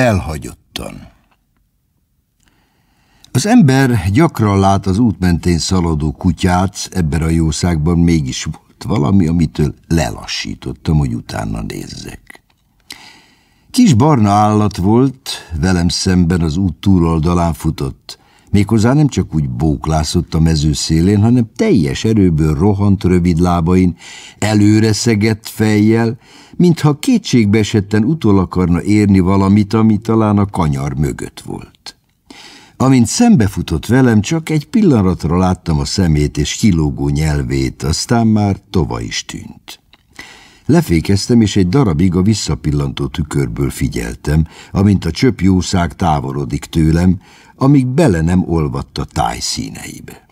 elhagyottan. Az ember gyakran lát az út mentén szaladó kutyát, ebben a jószágban mégis volt valami, amitől lelassítottam, hogy utána nézzek. Kis barna állat volt, velem szemben az út túloldalán futott. Méghozzá nem csak úgy bóklászott a mező szélén, hanem teljes erőből rohant rövid lábain, előre szegett fejjel, mintha kétségbe esetten utol akarna érni valamit, ami talán a kanyar mögött volt. Amint szembefutott velem, csak egy pillanatra láttam a szemét és kilógó nyelvét, aztán már tova is tűnt. Lefékeztem, és egy darabig a visszapillantó tükörből figyeltem, amint a csöpjószág távolodik tőlem, amíg bele nem olvadt a táj színeibe.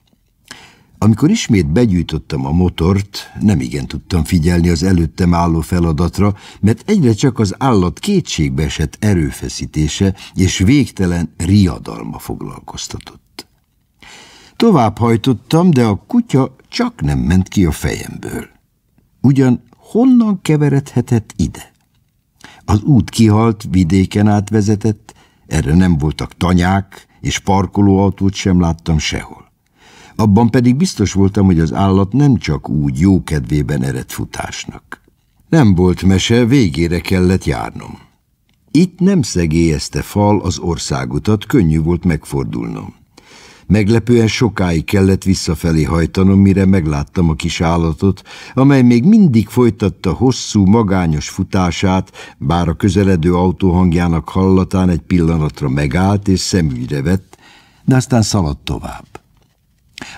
Amikor ismét begyűjtöttem a motort, nem igen tudtam figyelni az előttem álló feladatra, mert egyre csak az állat kétségbe esett erőfeszítése és végtelen riadalma foglalkoztatott. Tovább hajtottam, de a kutya csak nem ment ki a fejemből. Ugyan honnan keveredhetett ide? Az út kihalt, vidéken átvezetett, erre nem voltak tanyák, és parkolóautót sem láttam sehol. Abban pedig biztos voltam, hogy az állat nem csak úgy jókedvében eredt futásnak. Nem volt mese, végére kellett járnom. Itt nem szegélyezte fal az országutat, könnyű volt megfordulnom. Meglepően sokáig kellett visszafelé hajtanom, mire megláttam a kis állatot, amely még mindig folytatta hosszú, magányos futását, bár a közeledő autó hangjának hallatán egy pillanatra megállt és szemügyre vett, de aztán szaladt tovább.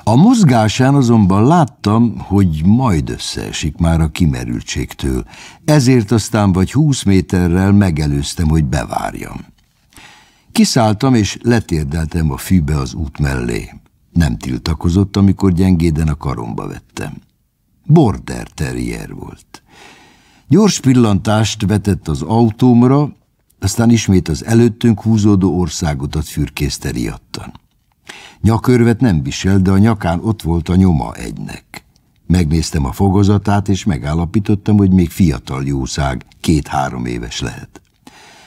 A mozgásán azonban láttam, hogy majd összeesik már a kimerültségtől, ezért aztán vagy húsz méterrel megelőztem, hogy bevárjam. Kiszálltam és letérdeltem a fűbe az út mellé. Nem tiltakozott, amikor gyengéden a karomba vettem. Border terrier volt. Gyors pillantást vetett az autómra, aztán ismét az előttünk húzódó országotat fürkészte riadtan. Nyakörvet nem visel, de a nyakán ott volt a nyoma egynek. Megnéztem a fogozatát, és megállapítottam, hogy még fiatal jószág, két-három éves lehet.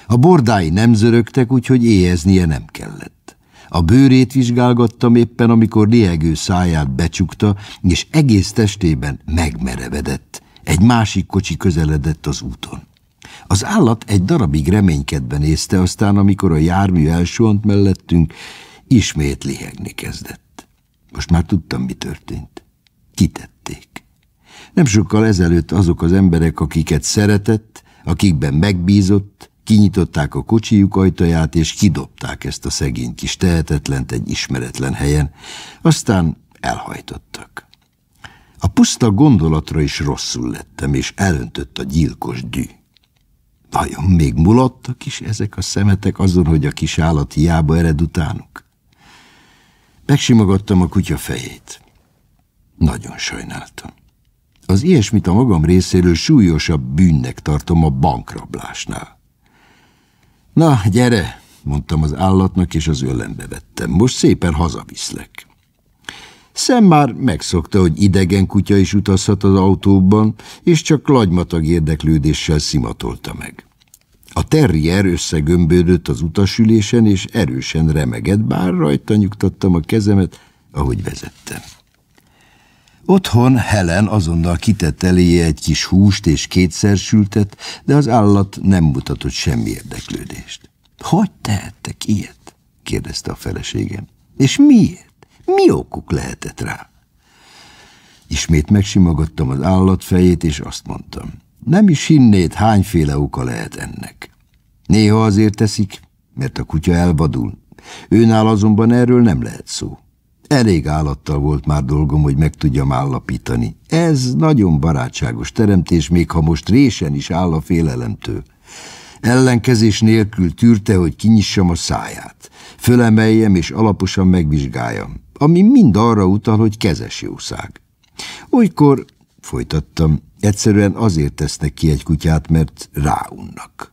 A bordái nem zörögtek, úgyhogy éheznie nem kellett. A bőrét vizsgálgattam éppen, amikor liegő száját becsukta, és egész testében megmerevedett. Egy másik kocsi közeledett az úton. Az állat egy darabig reménykedve nézte, aztán, amikor a jármű elsuhant mellettünk, ismét lihegni kezdett. Most már tudtam, mi történt. Kitették. Nem sokkal ezelőtt azok az emberek, akiket szeretett, akikben megbízott, Kinyitották a kocsijuk ajtaját, és kidobták ezt a szegény kis tehetetlent egy ismeretlen helyen, aztán elhajtottak. A puszta gondolatra is rosszul lettem, és elöntött a gyilkos dű. Vajon még mulattak is ezek a szemetek azon, hogy a kis állat hiába ered utánuk? Megsimogattam a kutya fejét. Nagyon sajnáltam. Az ilyesmit a magam részéről súlyosabb bűnnek tartom a bankrablásnál. Na, gyere, mondtam az állatnak, és az ölembe vettem. Most szépen hazaviszlek. Szem már megszokta, hogy idegen kutya is utazhat az autóban, és csak lagymatag érdeklődéssel szimatolta meg. A terrier összegömbődött az utasülésen, és erősen remegett, bár rajta nyugtattam a kezemet, ahogy vezettem. Otthon Helen azonnal kitett eléje egy kis húst és kétszer sültet, de az állat nem mutatott semmi érdeklődést. Hogy tehettek ilyet? kérdezte a feleségem. És miért? Mi okuk lehetett rá? Ismét megsimogattam az állat fejét, és azt mondtam. Nem is hinnéd, hányféle oka lehet ennek. Néha azért teszik, mert a kutya elvadul. Őnál azonban erről nem lehet szó. Elég állattal volt már dolgom, hogy meg tudjam állapítani. Ez nagyon barátságos teremtés, még ha most résen is áll a félelemtől. Ellenkezés nélkül tűrte, hogy kinyissam a száját. Fölemeljem és alaposan megvizsgáljam, ami mind arra utal, hogy kezes jószág. Olykor, folytattam, egyszerűen azért tesznek ki egy kutyát, mert ráunnak.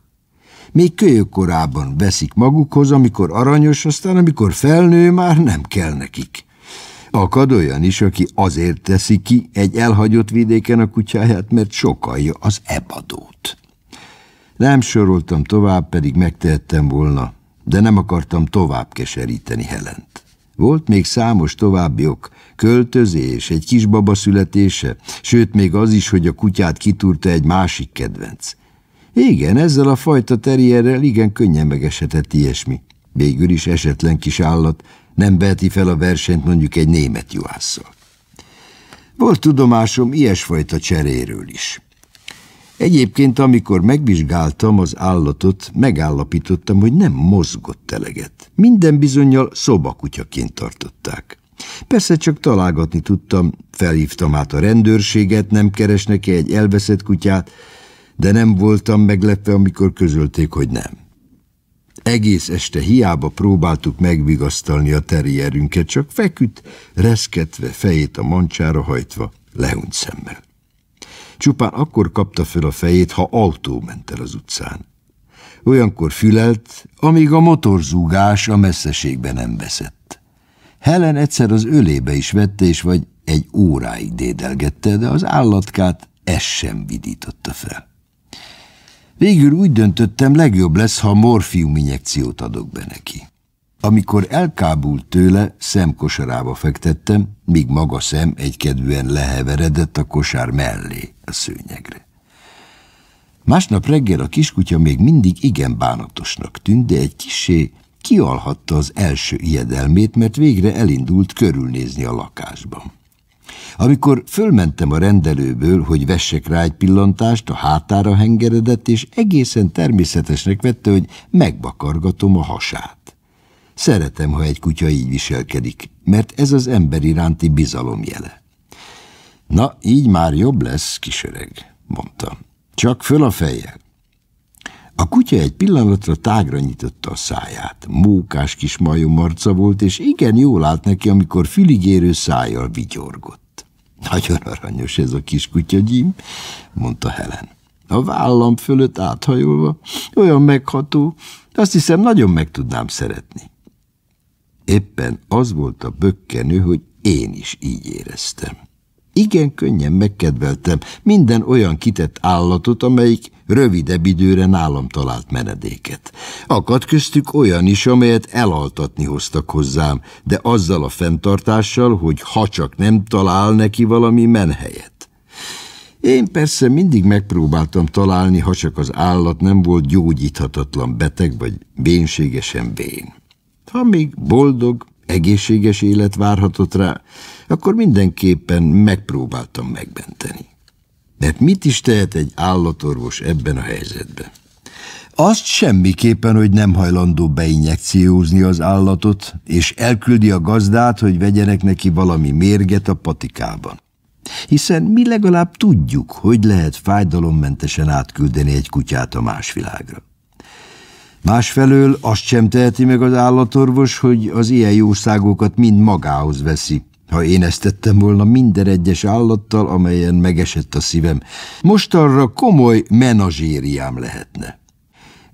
Még kölyök korában veszik magukhoz, amikor aranyos, aztán amikor felnő, már nem kell nekik. Akad olyan is, aki azért teszi ki egy elhagyott vidéken a kutyáját, mert sokalja az ebadót. Nem soroltam tovább, pedig megtehettem volna, de nem akartam tovább keseríteni Helent. Volt még számos további ok, költözés, egy kisbaba születése, sőt még az is, hogy a kutyát kitúrta egy másik kedvenc. Igen, ezzel a fajta terrierrel igen könnyen megeshetett ilyesmi. Végül is esetlen kis állat nem veheti fel a versenyt mondjuk egy német juhásszal. Volt tudomásom ilyesfajta cseréről is. Egyébként, amikor megvizsgáltam az állatot, megállapítottam, hogy nem mozgott eleget. Minden bizonyal szobakutyaként tartották. Persze csak találgatni tudtam, felhívtam át a rendőrséget, nem keresnek -e egy elveszett kutyát, de nem voltam meglepve, amikor közölték, hogy nem. Egész este hiába próbáltuk megvigasztalni a terrierünket, csak feküdt, reszketve, fejét a mancsára hajtva, lehunyt szemmel. Csupán akkor kapta fel a fejét, ha autó ment el az utcán. Olyankor fülelt, amíg a motorzúgás a messzeségbe nem veszett. Helen egyszer az ölébe is vette, és vagy egy óráig dédelgette, de az állatkát ez sem vidította fel. Végül úgy döntöttem, legjobb lesz, ha morfium injekciót adok be neki. Amikor elkábult tőle, szemkosarába fektettem, míg maga szem egykedvűen leheveredett a kosár mellé a szőnyegre. Másnap reggel a kiskutya még mindig igen bánatosnak tűnt, de egy kisé kialhatta az első ijedelmét, mert végre elindult körülnézni a lakásban. Amikor fölmentem a rendelőből, hogy vessek rá egy pillantást, a hátára hengeredett, és egészen természetesnek vette, hogy megbakargatom a hasát. Szeretem, ha egy kutya így viselkedik, mert ez az ember iránti bizalom jele. Na, így már jobb lesz, kisöreg, mondta. Csak föl a fejjel. A kutya egy pillanatra tágra nyitotta a száját. Mókás kis majom arca volt, és igen jól állt neki, amikor füligérő szájjal vigyorgott. Nagyon aranyos ez a kis kutya, Jim, mondta Helen. A vállam fölött áthajolva, olyan megható, azt hiszem nagyon meg tudnám szeretni. Éppen az volt a bökkenő, hogy én is így éreztem. Igen könnyen megkedveltem minden olyan kitett állatot, amelyik rövidebb időre nálam talált menedéket. Akadt köztük olyan is, amelyet elaltatni hoztak hozzám, de azzal a fenntartással, hogy ha csak nem talál neki valami menhelyet. Én persze mindig megpróbáltam találni, ha csak az állat nem volt gyógyíthatatlan beteg vagy bénségesen vén. Ha még boldog, egészséges élet várhatott rá, akkor mindenképpen megpróbáltam megbenteni. Mert hát mit is tehet egy állatorvos ebben a helyzetben? Azt semmiképpen, hogy nem hajlandó beinjekciózni az állatot, és elküldi a gazdát, hogy vegyenek neki valami mérget a patikában. Hiszen mi legalább tudjuk, hogy lehet fájdalommentesen átküldeni egy kutyát a más világra. Másfelől azt sem teheti meg az állatorvos, hogy az ilyen jószágokat mind magához veszi, ha én ezt tettem volna minden egyes állattal, amelyen megesett a szívem. Most arra komoly menazsériám lehetne.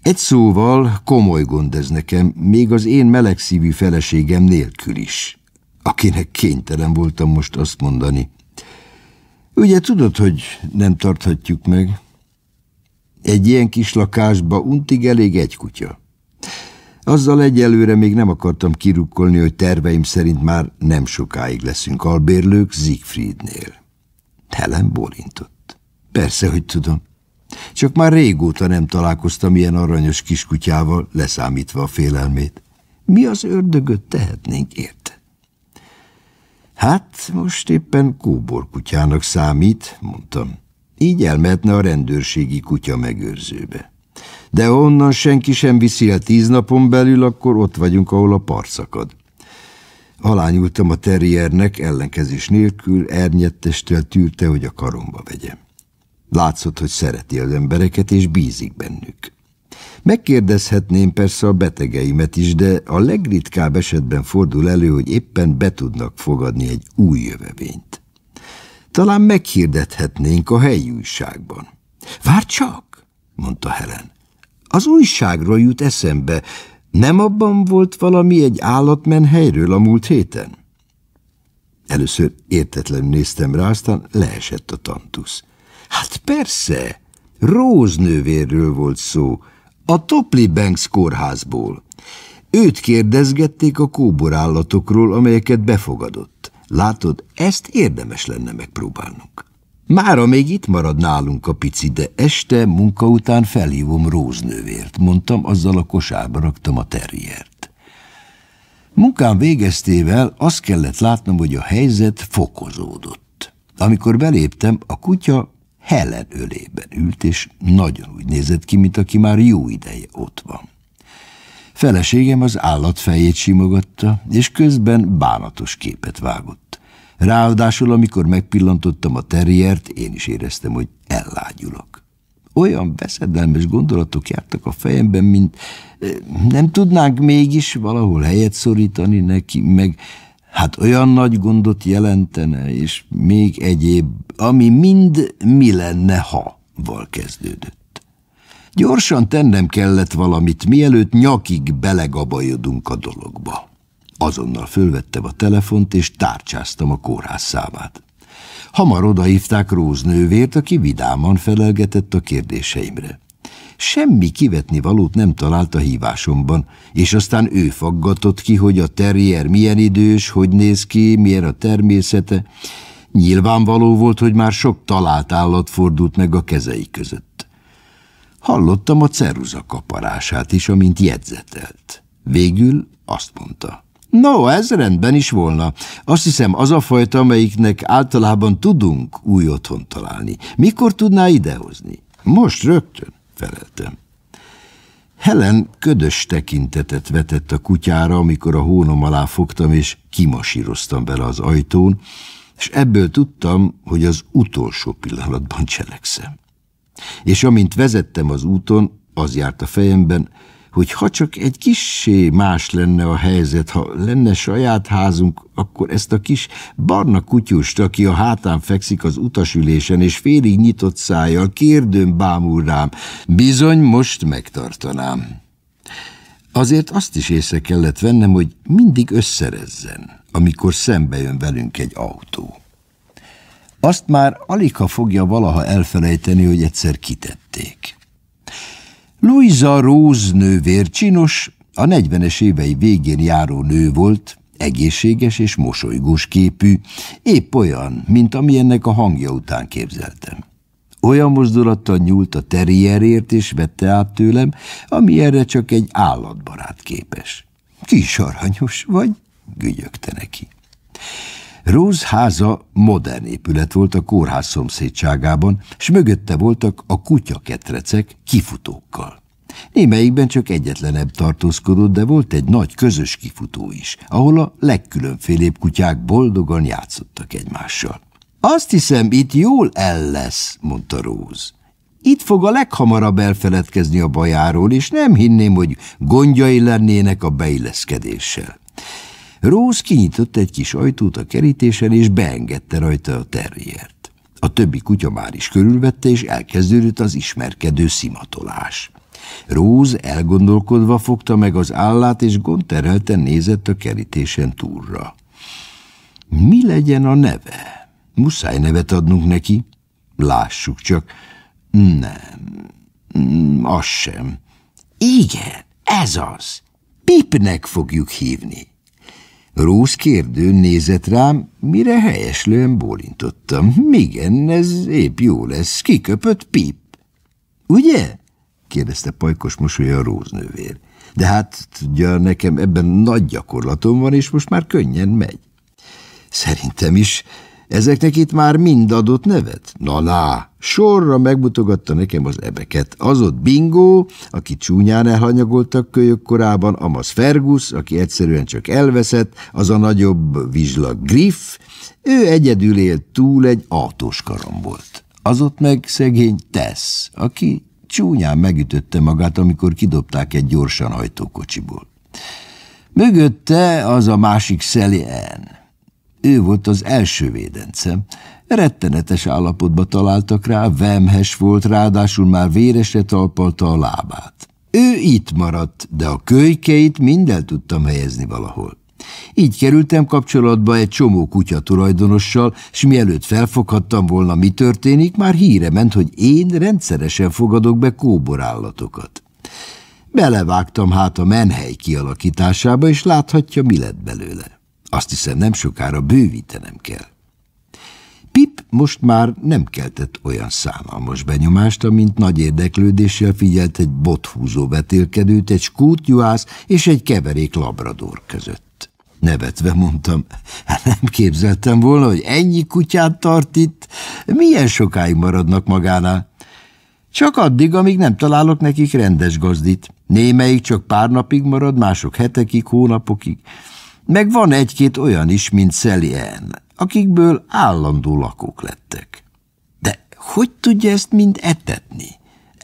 Egy szóval komoly gond ez nekem, még az én melegszívű feleségem nélkül is, akinek kénytelen voltam most azt mondani. Ugye tudod, hogy nem tarthatjuk meg? Egy ilyen kis lakásba untig elég egy kutya. Azzal egyelőre még nem akartam kirukkolni, hogy terveim szerint már nem sokáig leszünk albérlők Siegfriednél. Helen bolintott. Persze, hogy tudom. Csak már régóta nem találkoztam ilyen aranyos kiskutyával, leszámítva a félelmét. Mi az ördögöt tehetnénk érte? Hát, most éppen kóborkutyának számít, mondtam. Így elmehetne a rendőrségi kutya megőrzőbe. De onnan senki sem viszi el tíz napon belül, akkor ott vagyunk, ahol a szakad. Alányultam a terriernek, ellenkezés nélkül, ernyettestől tűrte, hogy a karomba vegyem. Látszott, hogy szereti az embereket, és bízik bennük. Megkérdezhetném persze a betegeimet is, de a legritkább esetben fordul elő, hogy éppen be tudnak fogadni egy új jövevényt. Talán meghirdethetnénk a helyi újságban. Vár csak! mondta Helen. Az újságról jut eszembe. Nem abban volt valami egy állatmenhelyről a múlt héten? Először értetlenül néztem rá, aztán leesett a tantusz. Hát persze, róznővérről volt szó, a Topli Banks kórházból. Őt kérdezgették a kóborállatokról, amelyeket befogadott. Látod, ezt érdemes lenne megpróbálnunk. Mára még itt marad nálunk a pici, de este munka után felhívom róznővért, mondtam, azzal a kosárba raktam a terriert. Munkám végeztével azt kellett látnom, hogy a helyzet fokozódott. Amikor beléptem, a kutya Helen ölében ült, és nagyon úgy nézett ki, mint aki már jó ideje ott van. Feleségem az állat fejét simogatta, és közben bánatos képet vágott. Ráadásul, amikor megpillantottam a terriert, én is éreztem, hogy ellágyulok. Olyan veszedelmes gondolatok jártak a fejemben, mint eh, nem tudnánk mégis valahol helyet szorítani neki, meg hát olyan nagy gondot jelentene, és még egyéb, ami mind mi lenne, ha val kezdődött. Gyorsan tennem kellett valamit, mielőtt nyakig belegabajodunk a dologba. Azonnal fölvettem a telefont, és tárcsáztam a kórház számát. Hamar odahívták Róz nővért, aki vidáman felelgetett a kérdéseimre. Semmi kivetni valót nem talált a hívásomban, és aztán ő faggatott ki, hogy a terrier milyen idős, hogy néz ki, milyen a természete. Nyilvánvaló volt, hogy már sok talált állat fordult meg a kezei között. Hallottam a ceruza kaparását is, amint jegyzetelt. Végül azt mondta. No, ez rendben is volna. Azt hiszem, az a fajta, amelyiknek általában tudunk új otthon találni. Mikor tudná idehozni? Most rögtön, feleltem. Helen ködös tekintetet vetett a kutyára, amikor a hónom alá fogtam, és kimasíroztam bele az ajtón, és ebből tudtam, hogy az utolsó pillanatban cselekszem. És amint vezettem az úton, az járt a fejemben, hogy ha csak egy kissé más lenne a helyzet, ha lenne saját házunk, akkor ezt a kis barna kutyust, aki a hátán fekszik az utasülésen, és félig nyitott szájjal kérdőn bámul rám, bizony most megtartanám. Azért azt is észre kellett vennem, hogy mindig összerezzen, amikor szembe jön velünk egy autó. Azt már alig ha fogja valaha elfelejteni, hogy egyszer kitették. Louisa Rose nővér csinos, a 40-es évei végén járó nő volt, egészséges és mosolygós képű, épp olyan, mint amilyennek a hangja után képzeltem. Olyan mozdulattal nyúlt a terrierért és vette át tőlem, ami erre csak egy állatbarát képes. Kis aranyos vagy, gügyögte neki. Rose háza modern épület volt a kórház szomszédságában, s mögötte voltak a kutyaketrecek kifutókkal. Némelyikben csak egyetlenebb tartózkodott, de volt egy nagy közös kifutó is, ahol a legkülönfélébb kutyák boldogan játszottak egymással. Azt hiszem, itt jól el lesz, mondta Róz. Itt fog a leghamarabb elfeledkezni a bajáról, és nem hinném, hogy gondjai lennének a beilleszkedéssel. Rose kinyitott egy kis ajtót a kerítésen, és beengedte rajta a terriert. A többi kutya már is körülvette, és elkezdődött az ismerkedő szimatolás. Róz elgondolkodva fogta meg az állát, és gondterhelten nézett a kerítésen túlra. Mi legyen a neve? Muszáj nevet adnunk neki? Lássuk csak. Nem, mm, az sem. Igen, ez az. Pipnek fogjuk hívni. Rúz kérdőn nézett rám, mire helyeslően bólintottam. Igen, ez épp jó lesz, kiköpött pip. Ugye? kérdezte pajkos mosoly a róznővér. De hát, tudja, nekem ebben nagy gyakorlatom van, és most már könnyen megy. Szerintem is, Ezeknek itt már mind adott nevet? Na-na, sorra megmutogatta nekem az ebeket. Az ott Bingo, aki csúnyán elhanyagoltak kölyök korában, amaz Fergus, aki egyszerűen csak elveszett, az a nagyobb vizsla Griff, ő egyedül élt túl egy autós karambolt. Az ott meg szegény Tess, aki csúnyán megütötte magát, amikor kidobták egy gyorsan hajtókocsiból. Mögötte az a másik Ann. Ő volt az első védence. Rettenetes állapotba találtak rá, vemhes volt, ráadásul már véresre talpalta a lábát. Ő itt maradt, de a kölykeit mind el tudtam helyezni valahol. Így kerültem kapcsolatba egy csomó kutya tulajdonossal, és mielőtt felfoghattam volna, mi történik, már híre ment, hogy én rendszeresen fogadok be kóborállatokat. Belevágtam hát a menhely kialakításába, és láthatja, mi lett belőle. Azt hiszem nem sokára bővítenem kell. Pip most már nem keltett olyan szánalmas benyomást, amint nagy érdeklődéssel figyelt egy bothúzó vetélkedőt, egy skútjuhász és egy keverék labrador között. Nevetve mondtam, hát nem képzeltem volna, hogy ennyi kutyát tart itt, milyen sokáig maradnak magánál. Csak addig, amíg nem találok nekik rendes gazdit. Némelyik csak pár napig marad, mások hetekig, hónapokig meg van egy-két olyan is, mint Sally Ann, akikből állandó lakók lettek. De hogy tudja ezt mind etetni?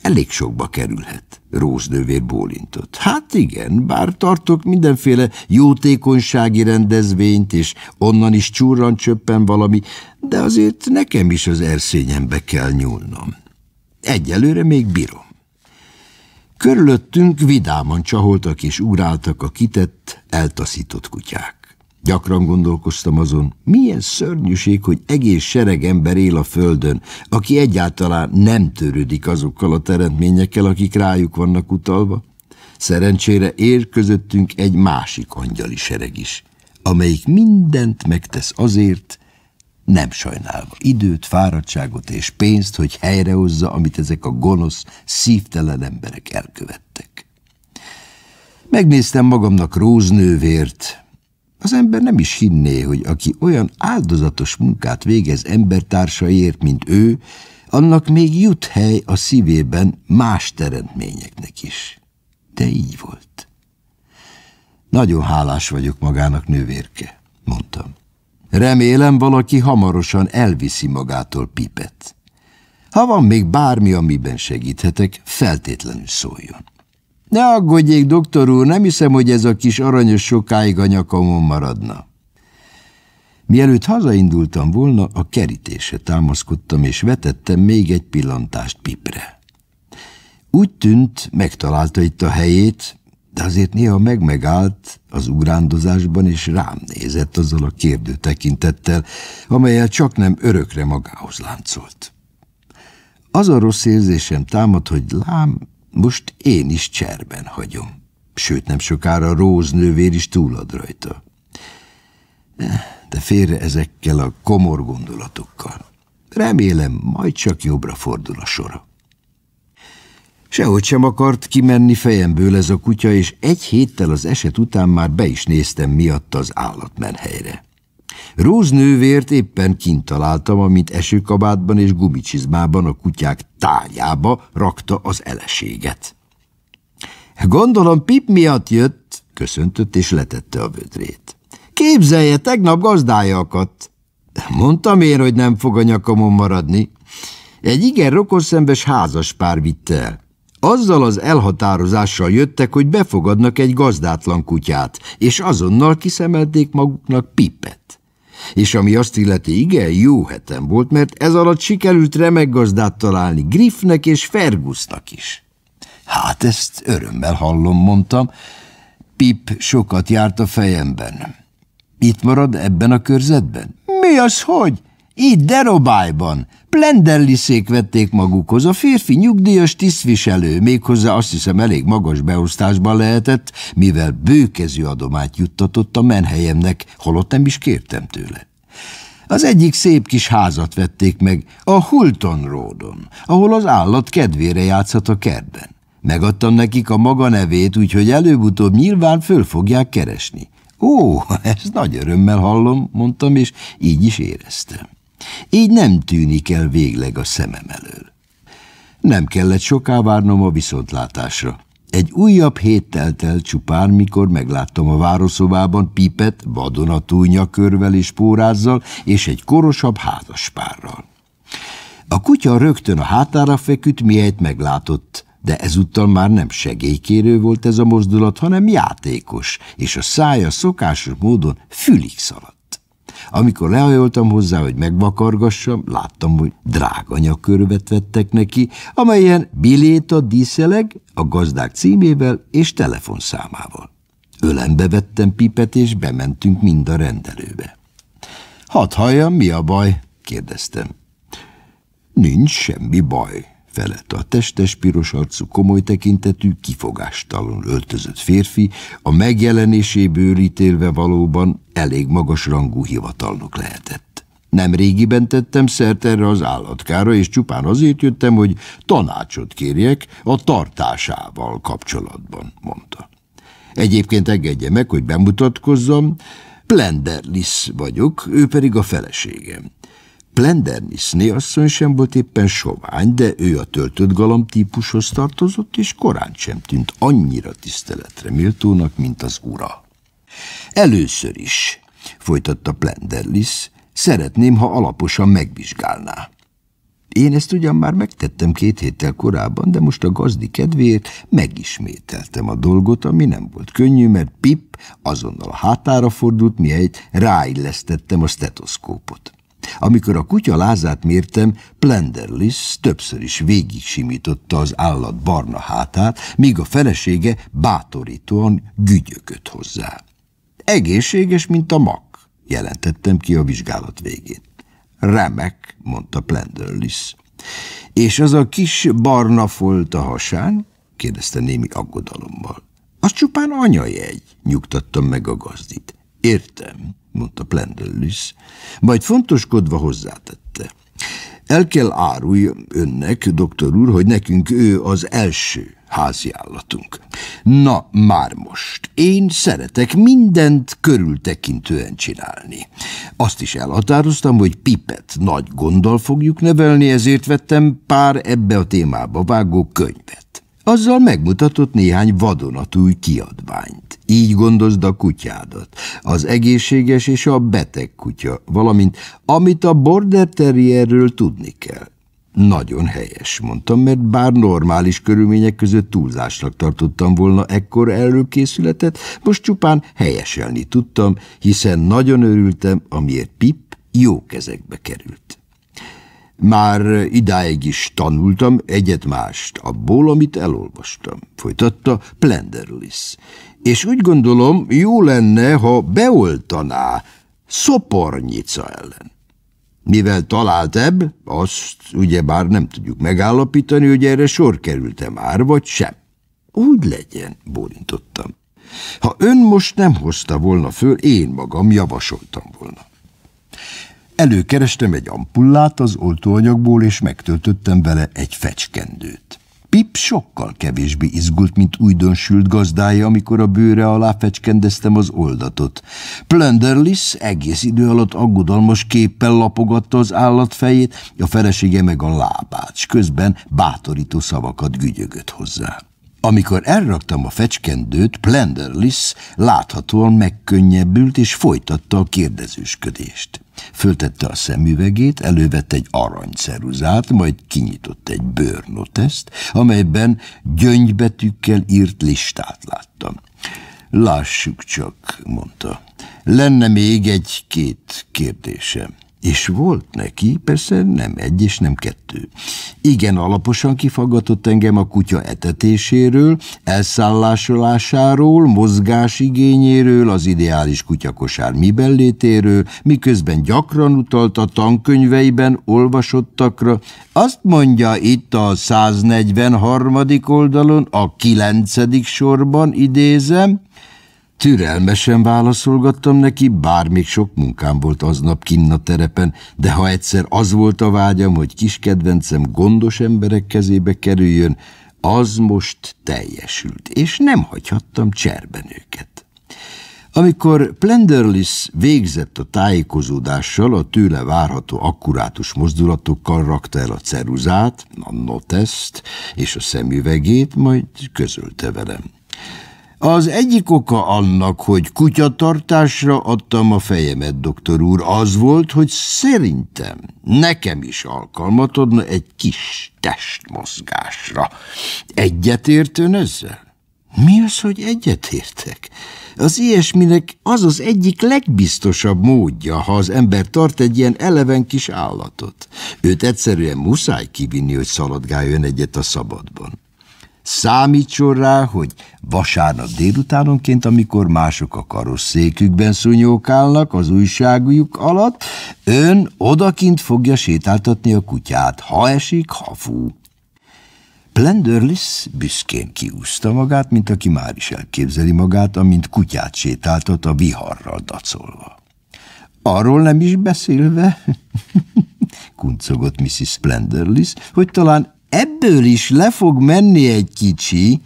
Elég sokba kerülhet, Rózdővér bólintott. Hát igen, bár tartok mindenféle jótékonysági rendezvényt, és onnan is csúran csöppen valami, de azért nekem is az erszényembe kell nyúlnom. Egyelőre még bírom. Körülöttünk vidáman csaholtak és úráltak a kitett, eltaszított kutyák. Gyakran gondolkoztam azon, milyen szörnyűség, hogy egész sereg ember él a földön, aki egyáltalán nem törődik azokkal a teremtményekkel, akik rájuk vannak utalva. Szerencsére ér közöttünk egy másik angyali sereg is, amelyik mindent megtesz azért, nem sajnálva időt, fáradtságot és pénzt, hogy helyrehozza, amit ezek a gonosz, szívtelen emberek elkövettek. Megnéztem magamnak róznővért. Az ember nem is hinné, hogy aki olyan áldozatos munkát végez embertársaiért, mint ő, annak még jut hely a szívében más teremtményeknek is. De így volt. Nagyon hálás vagyok magának, nővérke, mondtam. Remélem valaki hamarosan elviszi magától pipet. Ha van még bármi, amiben segíthetek, feltétlenül szóljon. Ne aggódjék, doktor úr, nem hiszem, hogy ez a kis aranyos sokáig a nyakamon maradna. Mielőtt hazaindultam volna, a kerítésre támaszkodtam, és vetettem még egy pillantást Pipre. Úgy tűnt, megtalálta itt a helyét, de azért néha megmegállt az ugrándozásban, és rám nézett azzal a kérdő tekintettel, amelyel csak nem örökre magához láncolt. Az a rossz érzésem támad, hogy lám, most én is cserben hagyom. Sőt, nem sokára Róz nővér is túlad rajta. De félre ezekkel a komor gondolatokkal. Remélem, majd csak jobbra fordul a sora. Sehogy sem akart kimenni fejemből ez a kutya, és egy héttel az eset után már be is néztem miatt az állatmenhelyre. nővért éppen kint találtam, amint esőkabátban és gumicsizmában a kutyák tájába rakta az eleséget. Gondolom Pip miatt jött, köszöntött és letette a vödrét. Képzelje, tegnap gazdája akadt. Mondtam én, hogy nem fog a nyakamon maradni. Egy igen rokonszembes házas pár vitte el. Azzal az elhatározással jöttek, hogy befogadnak egy gazdátlan kutyát, és azonnal kiszemelték maguknak Pipet. És ami azt illeti, igen, jó hetem volt, mert ez alatt sikerült remek gazdát találni Griffnek és Fergusnak is. Hát ezt örömmel hallom, mondtam. Pip sokat járt a fejemben. Itt marad ebben a körzetben? Mi az, hogy? Így derobályban. Plenderliszék vették magukhoz. A férfi nyugdíjas tisztviselő, méghozzá azt hiszem elég magas beosztásban lehetett, mivel bőkezű adományt juttatott a menhelyemnek, holott nem is kértem tőle. Az egyik szép kis házat vették meg, a Hulton Roadon, ahol az állat kedvére játszhat a kertben. Megadtam nekik a maga nevét, úgyhogy előbb-utóbb nyilván föl fogják keresni. Ó, ezt nagy örömmel hallom, mondtam, és így is éreztem. Így nem tűnik el végleg a szemem elől. Nem kellett soká várnom a viszontlátásra. Egy újabb hét telt el csupán, mikor megláttam a városzobában pipet, vadonatúj körvel és pórázzal, és egy korosabb házaspárral. A kutya rögtön a hátára feküdt, miért meglátott, de ezúttal már nem segélykérő volt ez a mozdulat, hanem játékos, és a szája szokásos módon fülig szaladt. Amikor lehajoltam hozzá, hogy megvakargassam, láttam, hogy drága nyakörvet vettek neki, amelyen biléta díszeleg a gazdák címével és telefonszámával. Ölembe vettem pipet, és bementünk mind a rendelőbe. Hadd halljam, mi a baj? kérdeztem. Nincs semmi baj, felett. A testes, piros arcú, komoly tekintetű, kifogástalan öltözött férfi, a megjelenéséből ítélve valóban elég magas rangú hivatalnok lehetett. Nem régiben tettem szert erre az állatkára, és csupán azért jöttem, hogy tanácsot kérjek a tartásával kapcsolatban, mondta. Egyébként engedje meg, hogy bemutatkozzam, Plenderlis vagyok, ő pedig a feleségem. Plendernis asszony sem volt éppen sovány, de ő a töltött galamb típushoz tartozott, és korán sem tűnt annyira tiszteletre méltónak, mint az ura. Először is, folytatta Plenderlis, szeretném, ha alaposan megvizsgálná. Én ezt ugyan már megtettem két héttel korábban, de most a gazdi kedvéért megismételtem a dolgot, ami nem volt könnyű, mert Pip azonnal a hátára fordult, mihelyt ráillesztettem a stetoszkópot. Amikor a kutya lázát mértem, Plenderlis többször is végig simította az állat barna hátát, míg a felesége bátorítóan gügyökött hozzá. Egészséges, mint a mak, jelentettem ki a vizsgálat végén. Remek, mondta Plenderlis. És az a kis barna folt a hasán? kérdezte némi aggodalommal. Az csupán anyajegy, nyugtattam meg a gazdit. Értem, mondta Plendellis, majd fontoskodva hozzátette. El kell árulj önnek, doktor úr, hogy nekünk ő az első háziállatunk. Na, már most. Én szeretek mindent körültekintően csinálni. Azt is elhatároztam, hogy Pipet nagy gonddal fogjuk nevelni, ezért vettem pár ebbe a témába vágó könyvet. Azzal megmutatott néhány vadonatúj kiadványt. Így gondozd a kutyádat, az egészséges és a beteg kutya, valamint amit a border terrierről tudni kell. Nagyon helyes, mondtam, mert bár normális körülmények között túlzásnak tartottam volna ekkor előkészületet, most csupán helyeselni tudtam, hiszen nagyon örültem, amiért Pip jó kezekbe került. Már idáig is tanultam egyet-mást abból, amit elolvastam, folytatta Plenderlis. És úgy gondolom, jó lenne, ha beoltaná szopornyica ellen. Mivel talált ebb, azt ugyebár nem tudjuk megállapítani, hogy erre sor kerültem már, vagy sem. Úgy legyen, bólintottam. Ha ön most nem hozta volna föl, én magam javasoltam volna. Előkerestem egy ampullát az oltóanyagból, és megtöltöttem vele egy fecskendőt. Pip sokkal kevésbé izgult, mint újdonsült gazdája, amikor a bőre alá fecskendeztem az oldatot. Plenderlis egész idő alatt aggodalmas képpel lapogatta az állat fejét, a felesége meg a lábát, és közben bátorító szavakat gügyögött hozzá. Amikor elraktam a fecskendőt, Plenderlis láthatóan megkönnyebbült és folytatta a kérdezősködést. Föltette a szemüvegét, elővett egy aranyszeruzát, majd kinyitott egy bőrnoteszt, amelyben gyöngybetűkkel írt listát láttam. Lássuk csak, mondta. Lenne még egy-két kérdésem. És volt neki, persze nem egy és nem kettő. Igen, alaposan kifaggatott engem a kutya etetéséről, elszállásolásáról, mozgásigényéről, az ideális kutyakosár mibellétéről, miközben gyakran utalt a tankönyveiben olvasottakra. Azt mondja itt a 143. oldalon, a 9. sorban idézem, Türelmesen válaszolgattam neki, bár még sok munkám volt aznap kinn a terepen, de ha egyszer az volt a vágyam, hogy kis kedvencem gondos emberek kezébe kerüljön, az most teljesült, és nem hagyhattam cserben őket. Amikor Plenderlis végzett a tájékozódással, a tőle várható akkurátus mozdulatokkal rakta el a ceruzát, a noteszt és a szemüvegét, majd közölte velem. Az egyik oka annak, hogy kutyatartásra adtam a fejemet, doktor úr, az volt, hogy szerintem nekem is alkalmat adna egy kis testmozgásra. Egyetért ön ezzel? Mi az, hogy egyetértek? Az ilyesminek az az egyik legbiztosabb módja, ha az ember tart egy ilyen eleven kis állatot. Őt egyszerűen muszáj kivinni, hogy szaladgáljon egyet a szabadban. Számítson rá, hogy vasárnap délutánonként, amikor mások a karosszékükben szúnyókálnak az újságjuk alatt, ön odakint fogja sétáltatni a kutyát, ha esik, ha fú. Plenderlis büszkén kiúzta magát, mint aki már is elképzeli magát, amint kutyát sétáltat a viharral dacolva. Arról nem is beszélve, kuncogott Mrs. Splenderlis, hogy talán ebből is le fog menni egy kicsi,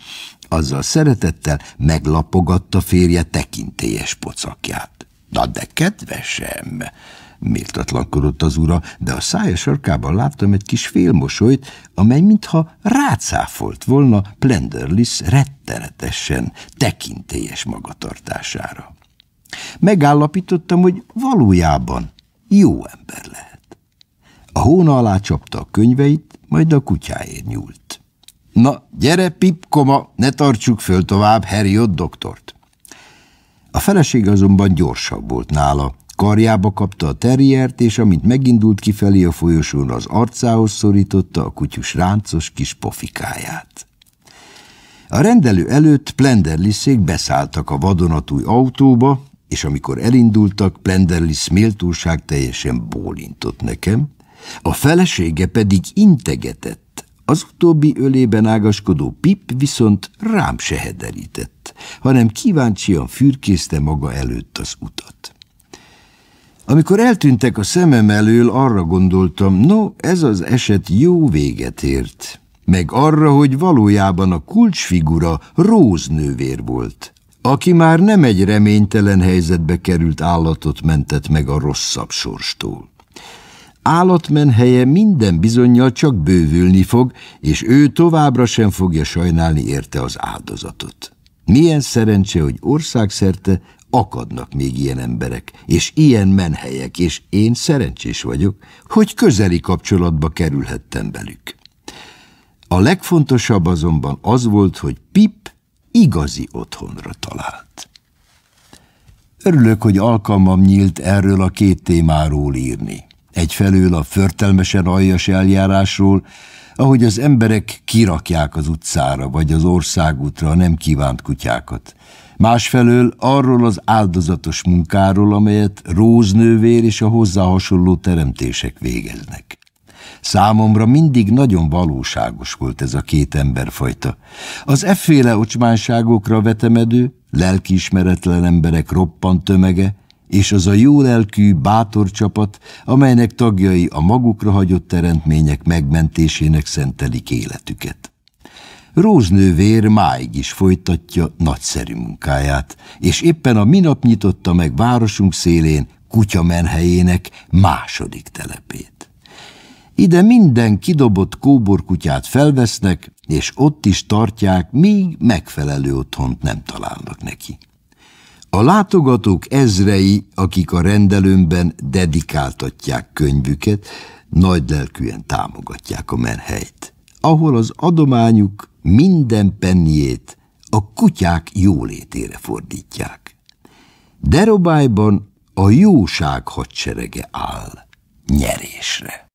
azzal szeretettel meglapogatta férje tekintélyes pocakját. Na de kedvesem! Méltatlankodott az ura, de a szája sarkában láttam egy kis félmosolyt, amely mintha rácáfolt volna Plenderlis rettenetesen tekintélyes magatartására. Megállapítottam, hogy valójában jó ember lehet. A hóna alá csapta a könyveit, majd a kutyáért nyúlt. Na, gyere, pipkoma, ne tartsuk föl tovább ott doktort. A feleség azonban gyorsabb volt nála. Karjába kapta a terriert, és amint megindult kifelé a folyosón, az arcához szorította a kutyus ráncos kis pofikáját. A rendelő előtt Plenderlisszék beszálltak a vadonatúj autóba, és amikor elindultak, Plenderlis méltóság teljesen bólintott nekem, a felesége pedig integetett, az utóbbi ölében ágaskodó Pip viszont rám se hederített, hanem kíváncsian fürkészte maga előtt az utat. Amikor eltűntek a szemem elől, arra gondoltam, no, ez az eset jó véget ért, meg arra, hogy valójában a kulcsfigura róznővér volt, aki már nem egy reménytelen helyzetbe került állatot mentett meg a rosszabb sorstól helye minden bizonyal csak bővülni fog, és ő továbbra sem fogja sajnálni érte az áldozatot. Milyen szerencse, hogy országszerte akadnak még ilyen emberek, és ilyen menhelyek, és én szerencsés vagyok, hogy közeli kapcsolatba kerülhettem velük. A legfontosabb azonban az volt, hogy Pip igazi otthonra talált. Örülök, hogy alkalmam nyílt erről a két témáról írni. Egyfelől a förtelmesen aljas eljárásról, ahogy az emberek kirakják az utcára vagy az országútra a nem kívánt kutyákat. Másfelől arról az áldozatos munkáról, amelyet róznővér és a hozzá hasonló teremtések végeznek. Számomra mindig nagyon valóságos volt ez a két emberfajta. Az efféle ocsmánságokra vetemedő, lelkiismeretlen emberek roppant tömege, és az a jólelkű, bátor csapat, amelynek tagjai a magukra hagyott teremtmények megmentésének szentelik életüket. Róznővér máig is folytatja nagyszerű munkáját, és éppen a minap nyitotta meg városunk szélén kutyamenhelyének második telepét. Ide minden kidobott kóborkutyát felvesznek, és ott is tartják, míg megfelelő otthont nem találnak neki. A látogatók ezrei, akik a rendelőmben dedikáltatják könyvüket, nagy lelkűen támogatják a menhelyt, ahol az adományuk minden penniét a kutyák jólétére fordítják. Derobályban a jóság hadserege áll nyerésre.